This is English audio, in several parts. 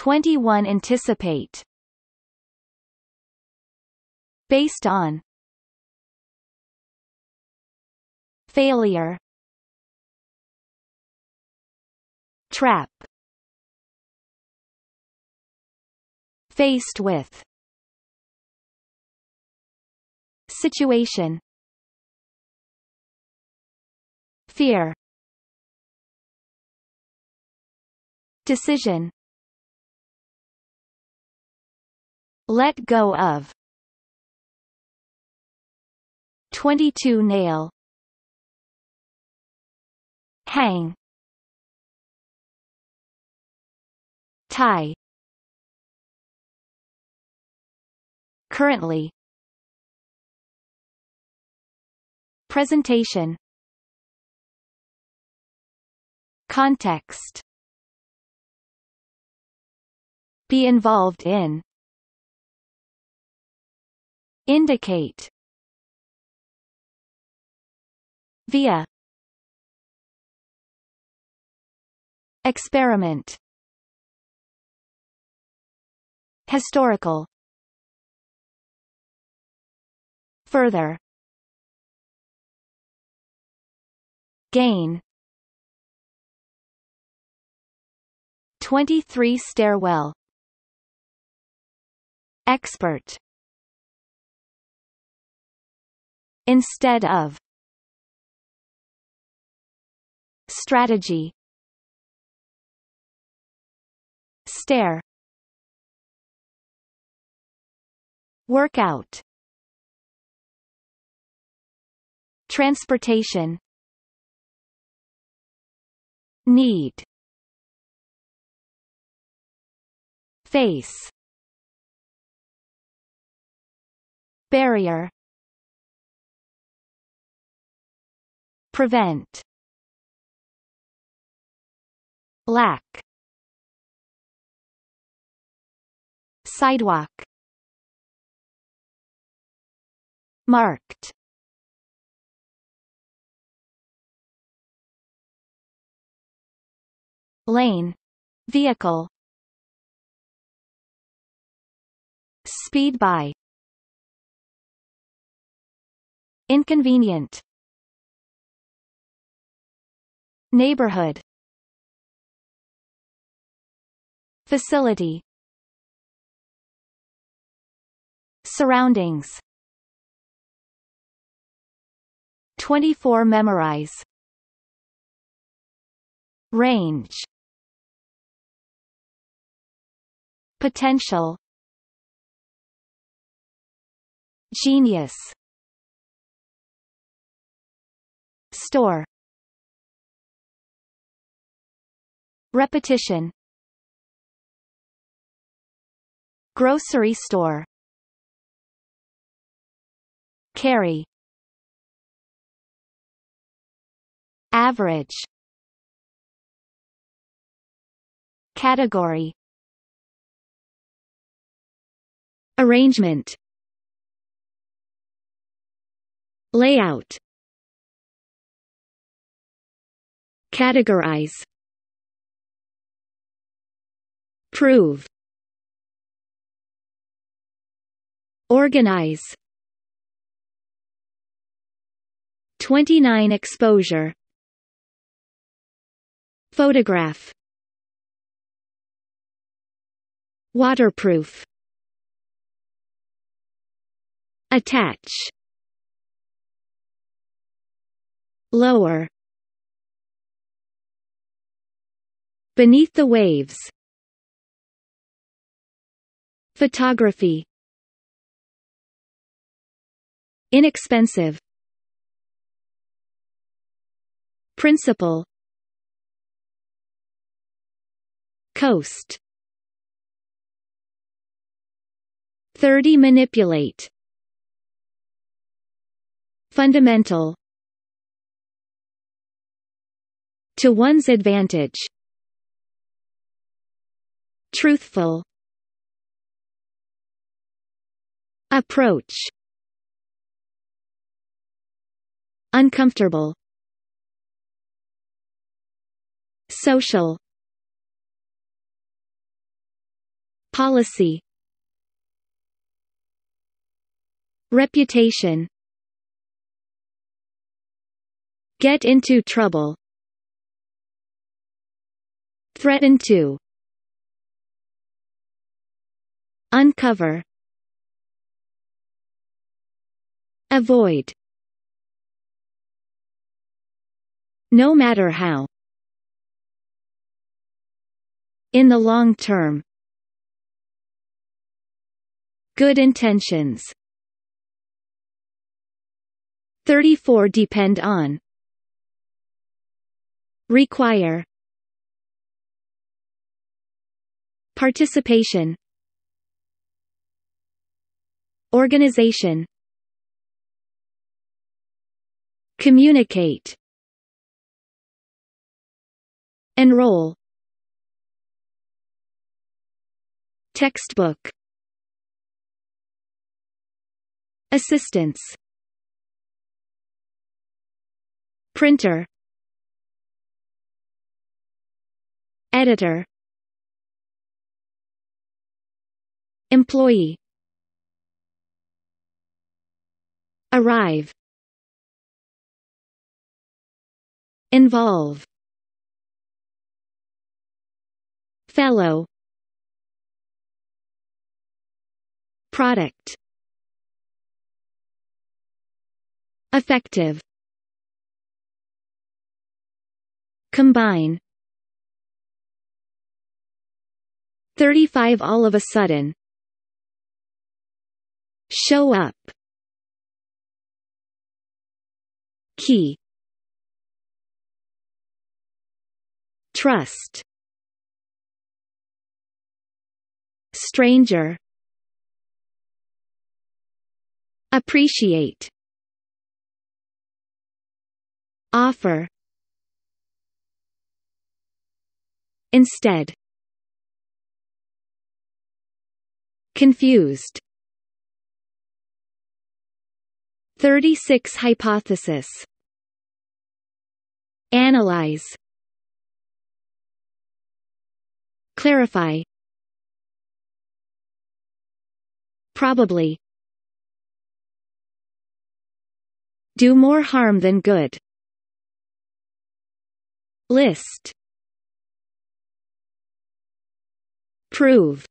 21 anticipate based on failure trap faced with situation fear decision Let go of 22 nail hang tie currently presentation context be involved in Indicate Via Experiment Historical Further Gain 23 Stairwell Expert instead of strategy stare workout transportation need face barrier Prevent Lack Sidewalk Marked Lane Vehicle Speed by Inconvenient Neighborhood Facility Surroundings 24 Memorize Range Potential Genius Store Repetition Grocery store Carry Average Category Arrangement Layout Categorize prove organize 29 exposure photograph waterproof attach lower beneath the waves Photography Inexpensive Principle Coast 30 Manipulate Fundamental To one's advantage Truthful Approach Uncomfortable Social Policy Reputation Get into trouble Threaten to Uncover Avoid No matter how In the long term Good intentions 34 depend on Require Participation Organization Communicate Enroll Textbook Assistance Printer Editor Employee Arrive Involve Fellow Product Effective Combine 35 all of a sudden Show up Key Trust Stranger Appreciate Offer Instead Confused 36 Hypothesis Analyze Clarify Probably Do more harm than good List Prove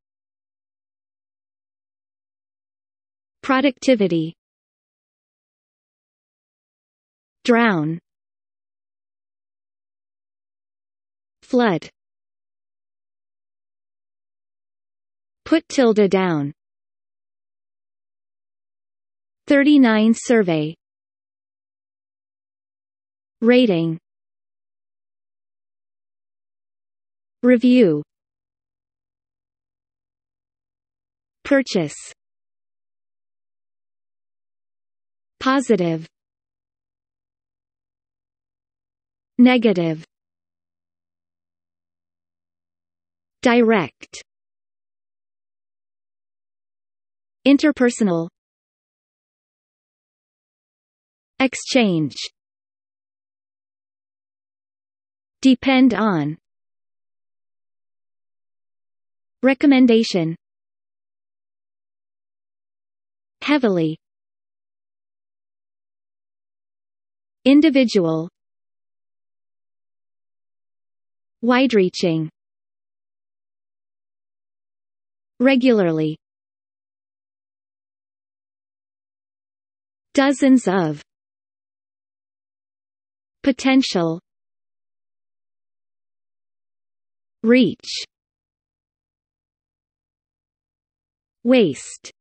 Productivity Drown Flood Put tilde down. 39 survey Rating Review Purchase Positive Negative Direct Interpersonal Exchange Depend on Recommendation Heavily Individual Wide-reaching Regularly Dozens of Potential Reach Waste